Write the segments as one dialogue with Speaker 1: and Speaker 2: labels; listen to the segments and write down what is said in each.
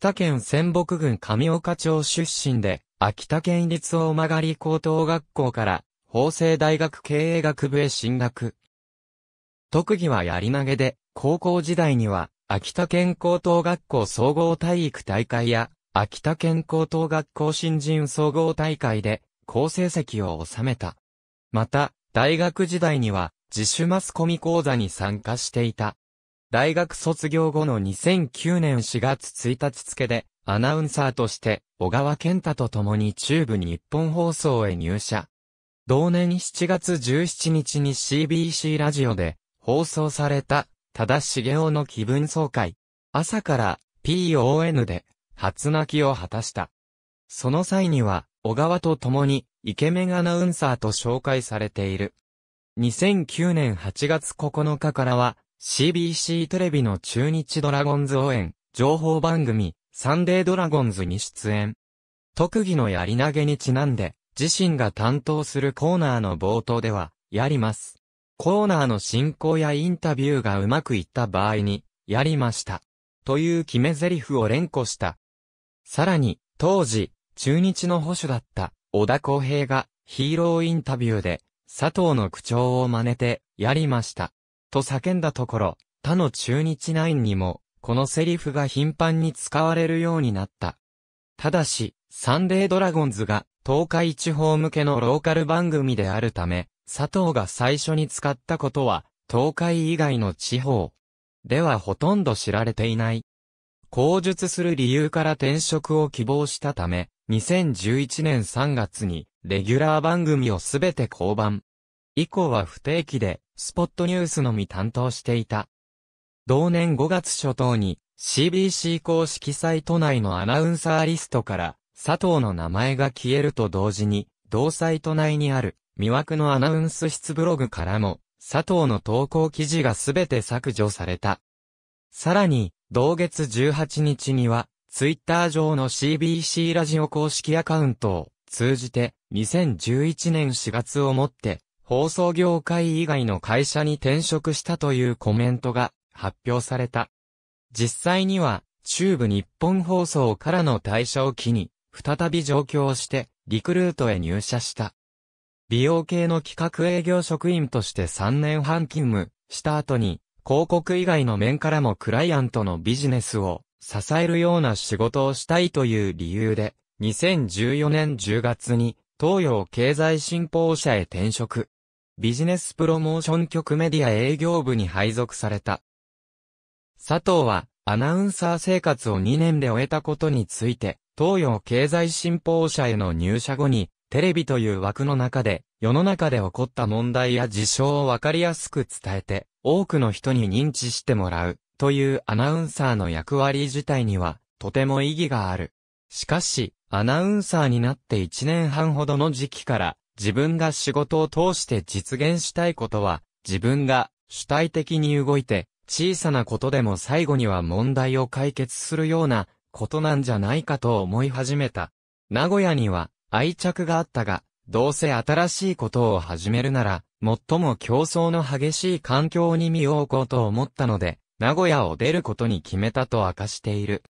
Speaker 1: 秋田県仙北郡上岡町出身で、秋田県立大曲高等学校から、法政大学経営学部へ進学。特技はやり投げで、高校時代には、秋田県高等学校総合体育大会や、秋田県高等学校新人総合大会で、好成績を収めた。また、大学時代には、自主マスコミ講座に参加していた。大学卒業後の2009年4月1日付で、アナウンサーとして、小川健太と共に中部日本放送へ入社。同年7月17日に CBC ラジオで放送された、ただしげおの気分総会。朝から PON で初泣きを果たした。その際には、小川と共にイケメンアナウンサーと紹介されている。2009年8月9日からは、CBC テレビの中日ドラゴンズ応援、情報番組、サンデードラゴンズに出演。特技のやり投げにちなんで、自身が担当するコーナーの冒頭では、やります。コーナーの進行やインタビューがうまくいった場合に、やりました。という決め台詞を連呼した。さらに、当時、中日の保守だった小田公平がヒーローインタビューで、佐藤の口調を真似て、やりました。と叫んだところ、他の中日ナインにも、このセリフが頻繁に使われるようになった。ただし、サンデードラゴンズが東海地方向けのローカル番組であるため、佐藤が最初に使ったことは、東海以外の地方ではほとんど知られていない。口述する理由から転職を希望したため、2011年3月にレギュラー番組をすべて降板。以降は不定期で、スポットニュースのみ担当していた。同年5月初頭に、CBC 公式サイト内のアナウンサーリストから、佐藤の名前が消えると同時に、同サイト内にある、魅惑のアナウンス室ブログからも、佐藤の投稿記事がすべて削除された。さらに、同月18日には、ツイッター上の CBC ラジオ公式アカウントを通じて、2011年4月をもって、放送業界以外の会社に転職したというコメントが発表された。実際には、中部日本放送からの退社を機に、再び上京して、リクルートへ入社した。美容系の企画営業職員として3年半勤務した後に、広告以外の面からもクライアントのビジネスを支えるような仕事をしたいという理由で、2014年10月に東洋経済新報社へ転職。ビジネスプロモーション局メディア営業部に配属された。佐藤は、アナウンサー生活を2年で終えたことについて、東洋経済新報社への入社後に、テレビという枠の中で、世の中で起こった問題や事象をわかりやすく伝えて、多くの人に認知してもらう、というアナウンサーの役割自体には、とても意義がある。しかし、アナウンサーになって1年半ほどの時期から、自分が仕事を通して実現したいことは、自分が主体的に動いて、小さなことでも最後には問題を解決するようなことなんじゃないかと思い始めた。名古屋には愛着があったが、どうせ新しいことを始めるなら、最も競争の激しい環境に身を置こうと思ったので、名古屋を出ることに決めたと明かしている。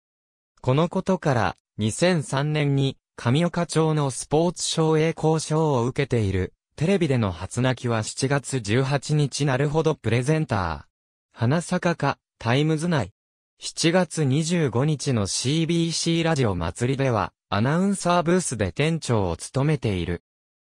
Speaker 1: このことから、2003年に神岡町のスポーツ省栄光賞を受けている、テレビでの初泣きは7月18日なるほどプレゼンター。花坂か、タイムズ内。7月25日の CBC ラジオ祭りでは、アナウンサーブースで店長を務めている。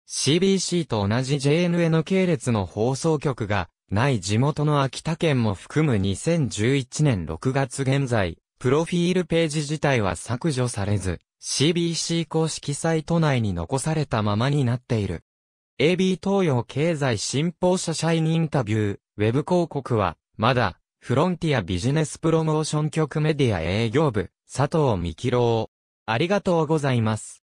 Speaker 1: CBC と同じ JNN 系列の放送局が、ない地元の秋田県も含む2011年6月現在、プロフィールページ自体は削除されず、CBC 公式サイト内に残されたままになっている。AB 東洋経済新報社社員インタビュー、ウェブ広告は、まだ、フロンティアビジネスプロモーション局メディア営業部、佐藤美希郎。ありがとうございます。